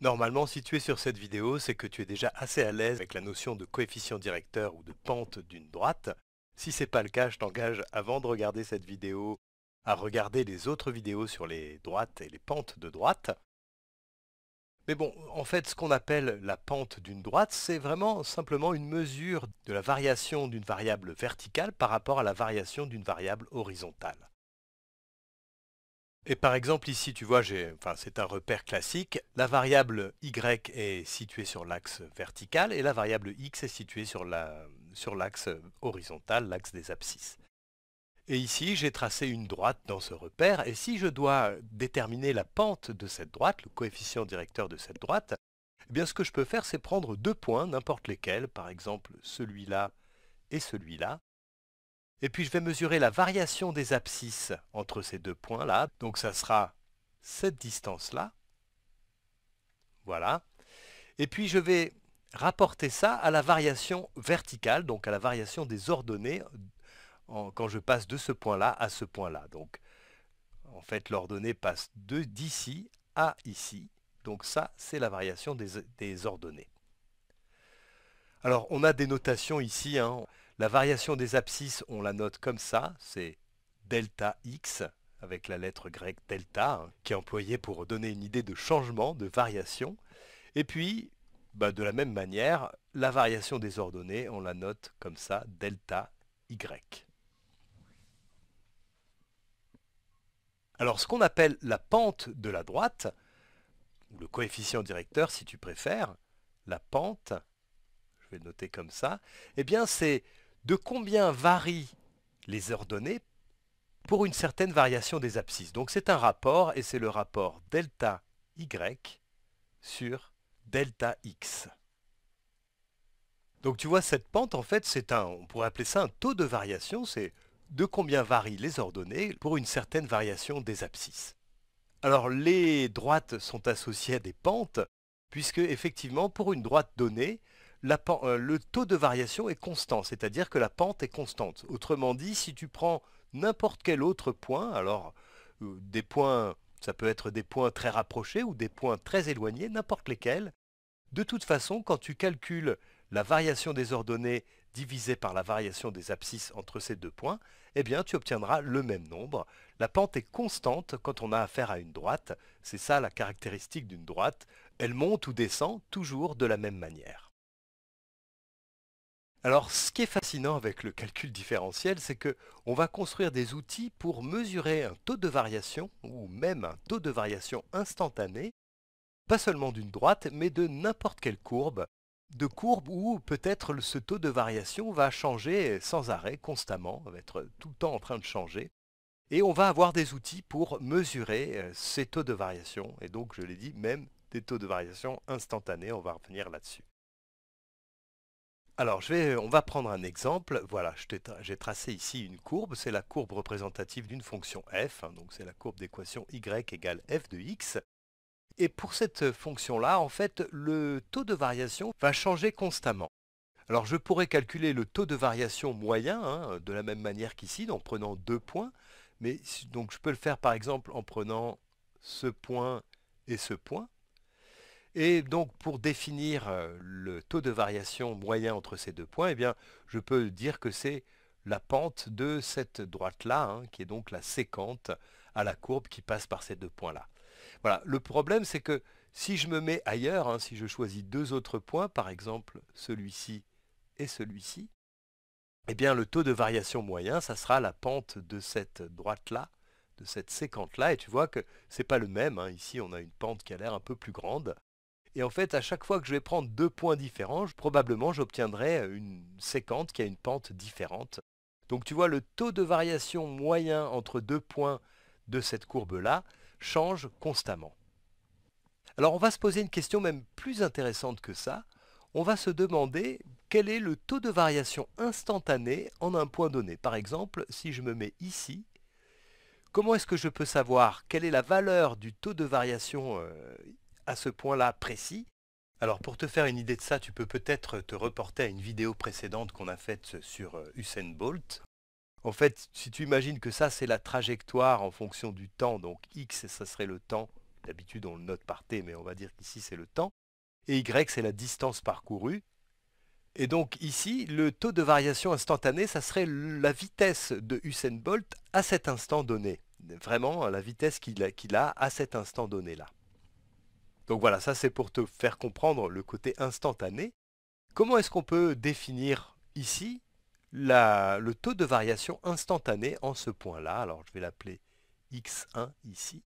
Normalement, si tu es sur cette vidéo, c'est que tu es déjà assez à l'aise avec la notion de coefficient directeur ou de pente d'une droite. Si ce n'est pas le cas, je t'engage avant de regarder cette vidéo à regarder les autres vidéos sur les droites et les pentes de droite. Mais bon, en fait, ce qu'on appelle la pente d'une droite, c'est vraiment simplement une mesure de la variation d'une variable verticale par rapport à la variation d'une variable horizontale. Et par exemple ici, tu vois, c'est un repère classique. La variable y est située sur l'axe vertical et la variable x est située sur l'axe horizontal, l'axe des abscisses. Et ici, j'ai tracé une droite dans ce repère, et si je dois déterminer la pente de cette droite, le coefficient directeur de cette droite, eh bien ce que je peux faire, c'est prendre deux points, n'importe lesquels, par exemple celui-là et celui-là, et puis je vais mesurer la variation des abscisses entre ces deux points-là. Donc ça sera cette distance-là. Voilà. Et puis je vais rapporter ça à la variation verticale, donc à la variation des ordonnées quand je passe de ce point-là à ce point-là. Donc en fait l'ordonnée passe de d'ici à ici. Donc ça, c'est la variation des, des, ordonnées. Alors on a des notations ici. Hein. La variation des abscisses, on la note comme ça, c'est delta x avec la lettre grecque delta, hein, qui est employée pour donner une idée de changement, de variation. Et puis, bah, de la même manière, la variation des ordonnées, on la note comme ça, delta y. Alors ce qu'on appelle la pente de la droite, ou le coefficient directeur si tu préfères, la pente, je vais le noter comme ça, eh bien c'est de combien varient les ordonnées pour une certaine variation des abscisses. Donc c'est un rapport et c'est le rapport delta y sur delta x. Donc tu vois cette pente en fait c'est un, on pourrait appeler ça un taux de variation, c'est de combien varient les ordonnées pour une certaine variation des abscisses. Alors les droites sont associées à des pentes puisque effectivement pour une droite donnée, euh, le taux de variation est constant, c'est-à-dire que la pente est constante. Autrement dit, si tu prends n'importe quel autre point, alors euh, des points, ça peut être des points très rapprochés ou des points très éloignés, n'importe lesquels, de toute façon, quand tu calcules la variation des ordonnées divisée par la variation des abscisses entre ces deux points, eh bien tu obtiendras le même nombre. La pente est constante quand on a affaire à une droite, c'est ça la caractéristique d'une droite, elle monte ou descend toujours de la même manière. Alors, ce qui est fascinant avec le calcul différentiel, c'est que on va construire des outils pour mesurer un taux de variation, ou même un taux de variation instantané, pas seulement d'une droite, mais de n'importe quelle courbe, de courbe où peut-être ce taux de variation va changer sans arrêt, constamment, va être tout le temps en train de changer. Et on va avoir des outils pour mesurer euh, ces taux de variation, et donc je l'ai dit, même des taux de variation instantanés, on va revenir là-dessus. Alors, je vais, euh, on va prendre un exemple. Voilà, j'ai tracé ici une courbe. C'est la courbe représentative d'une fonction f. Hein, donc, c'est la courbe d'équation y égale f de x. Et pour cette euh, fonction-là, en fait, le taux de variation va changer constamment. Alors, je pourrais calculer le taux de variation moyen, hein, de la même manière qu'ici, en prenant deux points. Mais je peux le faire, par exemple, en prenant ce point et ce point. Et donc pour définir euh, le taux de variation moyen entre ces deux points, eh je peux dire que c'est la pente de cette droite-là, hein, qui est donc la sécante à la courbe qui passe par ces deux points-là. Voilà, le problème c'est que si je me mets ailleurs, hein, si je choisis deux autres points, par exemple celui-ci et celui-ci, eh bien le taux de variation moyen, ça sera la pente de cette droite-là, de cette séquente-là, et tu vois que ce n'est pas le même, hein. ici on a une pente qui a l'air un peu plus grande, et en fait, à chaque fois que je vais prendre deux points différents, probablement j'obtiendrai euh, une séquente qui a une pente différente. Donc tu vois, le taux de variation moyen entre deux points de cette courbe-là change constamment. Alors on va se poser une question même plus intéressante que ça. On va se demander quel est le taux de variation instantané en un point donné. Par exemple, si je me mets ici, comment est-ce que je peux savoir quelle est la valeur du taux de variation euh, à ce point-là précis. Alors pour te faire une idée de ça, tu peux peut-être te reporter à une vidéo précédente qu'on a faite sur euh, Usain Bolt. En fait, si tu imagines que ça, c'est la trajectoire en fonction du temps, donc X, ça serait le temps, d'habitude on le note par T, mais on va dire qu'ici c'est le temps, et Y, c'est la distance parcourue. Et donc ici, le taux de variation instantanée, ça serait la vitesse de Usain Bolt à cet instant donné. Vraiment, la vitesse qu'il a à cet instant donné là. Donc voilà, ça c'est pour te faire comprendre le côté instantané. Comment est-ce qu'on peut définir ici le taux de variation instantané en ce point-là Alors je vais l'appeler x1 ici.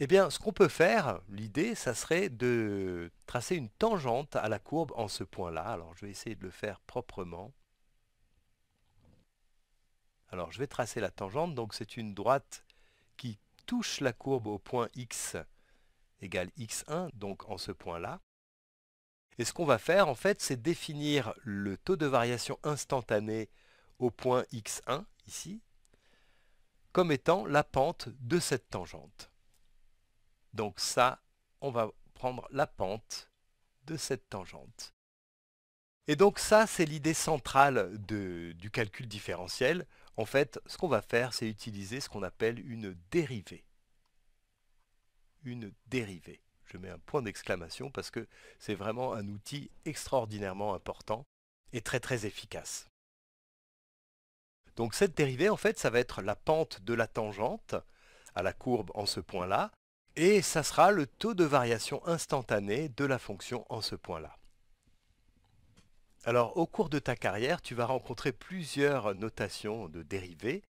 Eh bien, ce qu'on peut faire, l'idée, ça serait de tracer une tangente à la courbe en ce point-là. Alors, je vais essayer de le faire proprement. Alors, je vais tracer la tangente. Donc, c'est une droite qui touche la courbe au point X égale x1, donc en ce point-là. Et ce qu'on va faire, en fait, c'est définir le taux de variation instantanée au point x1, ici, comme étant la pente de cette tangente. Donc ça, on va prendre la pente de cette tangente. Et donc ça, c'est l'idée centrale de, du calcul différentiel. En fait, ce qu'on va faire, c'est utiliser ce qu'on appelle une dérivée une dérivée. Je mets un point d'exclamation parce que c'est vraiment un outil extraordinairement important et très très efficace. Donc cette dérivée, en fait, ça va être la pente de la tangente à la courbe en ce point-là, et ça sera le taux de variation instantanée de la fonction en ce point-là. Alors, au cours de ta carrière, tu vas rencontrer plusieurs notations de dérivées,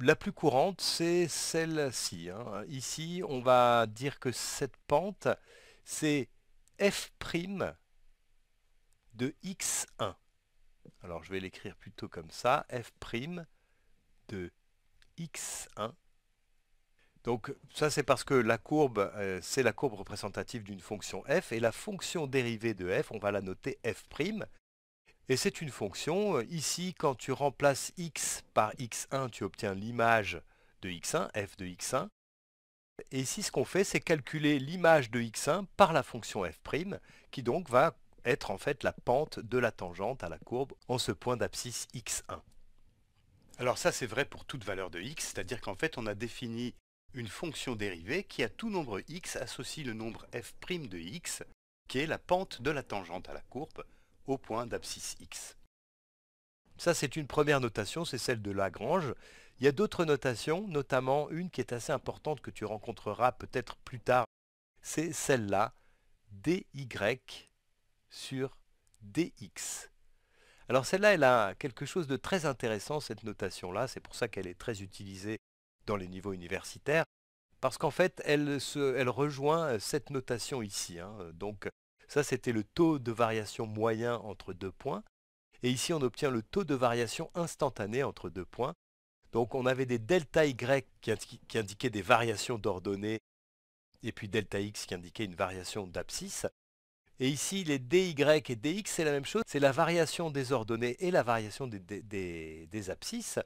la plus courante, c'est celle-ci. Hein. Ici, on va dire que cette pente, c'est f' de x1. Alors, je vais l'écrire plutôt comme ça, f' de x1. Donc, ça, c'est parce que la courbe, euh, c'est la courbe représentative d'une fonction f, et la fonction dérivée de f, on va la noter f', et c'est une fonction, euh, ici quand tu remplaces x par x1, tu obtiens l'image de x1, f de x1. Et ici ce qu'on fait, c'est calculer l'image de x1 par la fonction f', qui donc va être en fait la pente de la tangente à la courbe en ce point d'abscisse x1. Alors ça c'est vrai pour toute valeur de x, c'est-à-dire qu'en fait on a défini une fonction dérivée qui à tout nombre x associe le nombre f' de x, qui est la pente de la tangente à la courbe, au point d'abscisse x. Ça, c'est une première notation, c'est celle de Lagrange. Il y a d'autres notations, notamment une qui est assez importante que tu rencontreras peut-être plus tard. C'est celle-là, dy sur dx. Alors celle-là, elle a quelque chose de très intéressant, cette notation-là. C'est pour ça qu'elle est très utilisée dans les niveaux universitaires. Parce qu'en fait, elle, se, elle rejoint euh, cette notation ici. Hein. Donc, ça, c'était le taux de variation moyen entre deux points. Et ici, on obtient le taux de variation instantané entre deux points. Donc, on avait des delta Y qui, indiquaient des variations d'ordonnées et puis delta X qui indiquait une variation d'abscisse. Et ici, les dy et dx, c'est la même chose. C'est la variation des ordonnées et la variation des abscisses,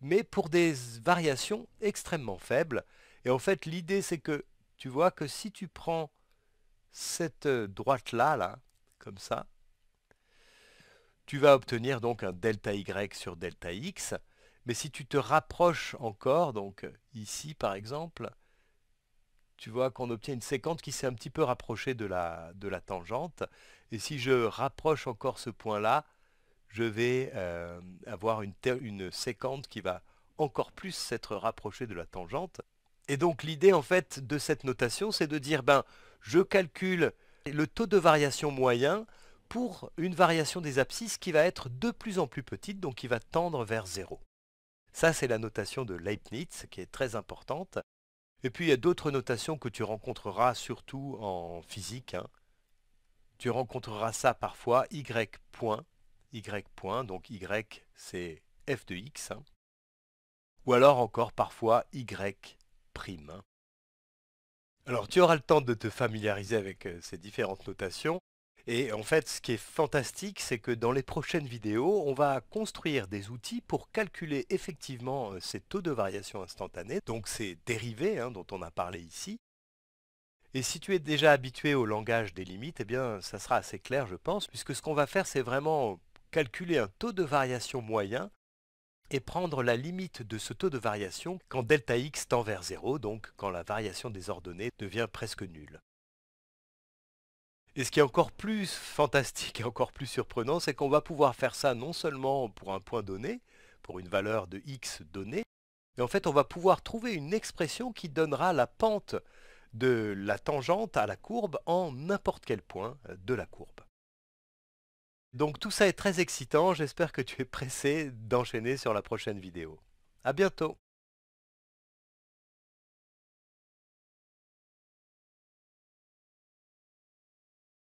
mais pour des variations extrêmement faibles. Et en fait, l'idée, c'est que tu vois que si tu prends cette euh, droite-là, là, comme ça, tu vas obtenir donc un delta Y sur delta X. Mais si tu te rapproches encore, donc euh, ici par exemple, tu vois qu'on obtient une séquente qui s'est un petit peu rapprochée de la, de la tangente. Et si je rapproche encore ce point-là, je vais euh, avoir une, une séquente qui va encore plus s'être rapprochée de la tangente. Et donc l'idée en fait de cette notation, c'est de dire ben je calcule le taux de variation moyen pour une variation des abscisses qui va être de plus en plus petite, donc qui va tendre vers 0. Ça, c'est la notation de Leibniz qui est très importante. Et puis, il y a d'autres notations que tu rencontreras surtout en physique. Hein. Tu rencontreras ça parfois, y point, y donc y c'est f de x. Hein. Ou alors encore parfois y Hein. Alors tu auras le temps de te familiariser avec ces différentes notations. Et en fait, ce qui est fantastique, c'est que dans les prochaines vidéos, on va construire des outils pour calculer effectivement ces taux de variation instantanée, donc ces dérivés hein, dont on a parlé ici. Et si tu es déjà habitué au langage des limites, eh bien, ça sera assez clair, je pense, puisque ce qu'on va faire, c'est vraiment calculer un taux de variation moyen et prendre la limite de ce taux de variation quand delta x tend vers 0, donc quand la variation des ordonnées devient presque nulle. Et ce qui est encore plus fantastique et encore plus surprenant, c'est qu'on va pouvoir faire ça non seulement pour un point donné, pour une valeur de x donnée, mais en fait on va pouvoir trouver une expression qui donnera la pente de la tangente à la courbe en n'importe quel point de la courbe. Donc tout ça est très excitant, j'espère que tu es pressé d'enchaîner sur la prochaine vidéo. A bientôt